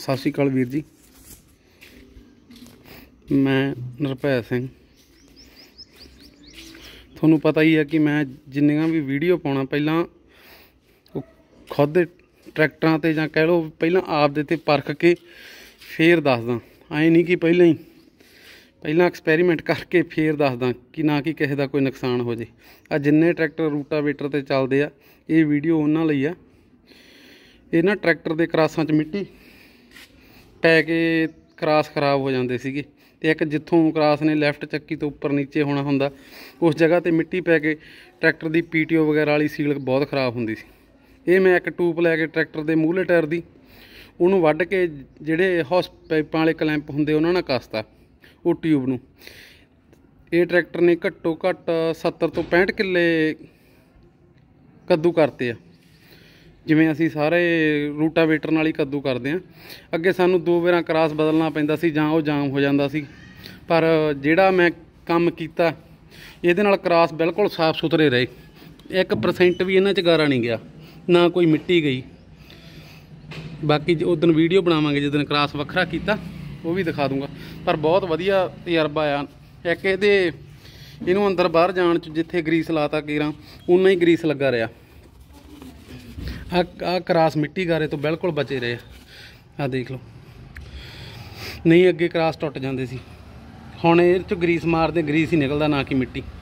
ਸਤਿ ਸ਼੍ਰੀ ਅਕਾਲ ਵੀਰ ਜੀ ਮੈਂ ਨਰਪੈ ਸਿੰਘ ਤੁਹਾਨੂੰ ਪਤਾ ਹੀ ਹੈ ਕਿ ਮੈਂ ਜਿੰਨੀਆਂ ਵੀ ਵੀਡੀਓ ਪਾਉਣਾ ਪਹਿਲਾਂ ਖੁਦ ਟਰੈਕਟਰਾਂ ਤੇ ਜਾਂ ਕਹਿ ਲਓ ਪਹਿਲਾਂ ਆਪ ਦੇ ਤੇ ਪਰਖ ਕੇ ਫੇਰ ਦੱਸਦਾ ਐ ਨਹੀਂ ਕਿ ਪਹਿਲਾਂ ਹੀ ਪਹਿਲਾਂ ਐਕਸਪੈਰੀਮੈਂਟ ਕਰਕੇ ਫੇਰ ਦੱਸਦਾ ਕਿ ਨਾ ਕਿ ਕਿਸੇ ਦਾ ਕੋਈ ਨੁਕਸਾਨ ਹੋ ਜੇ ਆ ਜਿੰਨੇ ਟਰੈਕਟਰ ਰੂਟਾਵੇਟਰ ਤੇ ਚੱਲਦੇ ਆ ਇਹ ਵੀਡੀਓ ਉਹਨਾਂ ਲਈ ਆ ਇਹਨਾਂ ਟਰੈਕਟਰ ਦੇ ਕਰਾਸਾਂ 'ਚ ਮਿੱਟੀ ਪੈ ਕੇ ਕ੍ਰਾਸ ਖਰਾਬ ਹੋ ਜਾਂਦੇ ਸੀਗੇ ਤੇ ਇੱਕ ਜਿੱਥੋਂ ਕ੍ਰਾਸ ਨੇ ਲੈਫਟ ਚੱਕੀ ਤੋਂ ਉੱਪਰ ਨੀਚੇ ਹੋਣਾ ਹੁੰਦਾ ਉਸ ਜਗ੍ਹਾ ਤੇ ਮਿੱਟੀ ਪੈ ਕੇ ਟਰੈਕਟਰ ਦੀ ਪੀਟੀਓ ਵਗੈਰਾ ਵਾਲੀ ਸੀਲ ਬਹੁਤ ਖਰਾਬ ਹੁੰਦੀ ਸੀ ਇਹ ਮੈਂ ਇੱਕ ਟੂਪ ਲੈ ਕੇ ਟਰੈਕਟਰ ਦੇ ਮੂਹਲੇ ਟਾਇਰ ਦੀ ਉਹਨੂੰ ਵੱਢ ਕੇ ਜਿਹੜੇ ਹੌਸ ਪਾਈਪਾਂ ਵਾਲੇ ਕਲੈਂਪ ਹੁੰਦੇ ਉਹਨਾਂ ਨਾਲ ਕਸਤਾ ਉਹ ਟਿਊਬ ਨੂੰ ਇਹ ਟਰੈਕਟਰ ਨੇ ਘੱਟੋ ਘੱਟ 70 ਤੋਂ 65 ਕਿੱਲੇ ਕੱਦੂ ਕਰਤੇ ਆ ਜਿਵੇਂ ਅਸੀਂ ਸਾਰੇ ਰੂਟਾਵੇਟਰ ਨਾਲ ਹੀ ਕੱਦੂ ਕਰਦੇ ਆਂ ਅੱਗੇ ਸਾਨੂੰ ਦੋ ਵਾਰਾਂ ਕਰਾਸ ਬਦਲਣਾ ਪੈਂਦਾ ਸੀ ਜਾਂ ਉਹ ਜਾਮ ਹੋ ਜਾਂਦਾ ਸੀ ਪਰ ਜਿਹੜਾ ਮੈਂ ਕੰਮ ਕੀਤਾ ਇਹਦੇ ਨਾਲ ਕਰਾਸ ਬਿਲਕੁਲ ਸਾਫ਼ ਸੁਥਰੇ ਰਹੇ 1% ਵੀ ਇਹਨਾਂ 'ਚ ਗਾਰਾ ਨਹੀਂ ਗਿਆ ਨਾ ਕੋਈ ਮਿੱਟੀ ਗਈ ਬਾਕੀ ਉਹ ਦਿਨ ਵੀਡੀਓ ਬਣਾਵਾਂਗੇ ਜਦੋਂ ਕਰਾਸ ਵੱਖਰਾ ਕੀਤਾ ਉਹ ਵੀ ਦਿਖਾ ਦੂੰਗਾ ਪਰ ਬਹੁਤ ਵਧੀਆ ਤਜਰਬਾ ਆ ਇੱਕ ਇਹਦੇ ਇਹਨੂੰ ਅੰਦਰ ਬਾਹਰ ਜਾਣ ਚ ਜਿੱਥੇ ਗਰੀਸ ਲਾਤਾ ਕੀਰਾ ਉਨਾ ਹੀ ਗਰੀਸ ਲੱਗਾ ਰਿਹਾ ਆ ਆ ਕਰਾਸ ਮਿੱਟੀ ਗਾਰੇ ਤੋਂ ਬਿਲਕੁਲ ਬਚੇ ਰਹੇ ਆ ਦੇਖ ਲਓ ਨਹੀਂ ਅੱਗੇ ਕਰਾਸ ਟੁੱਟ ਜਾਂਦੇ ਸੀ ਹੁਣ ਇਹ ਚ ਗਰੀਸ ਮਾਰਦੇ ਗਰੀਸ ਹੀ ਨਿਕਲਦਾ ਨਾ ਕਿ ਮਿੱਟੀ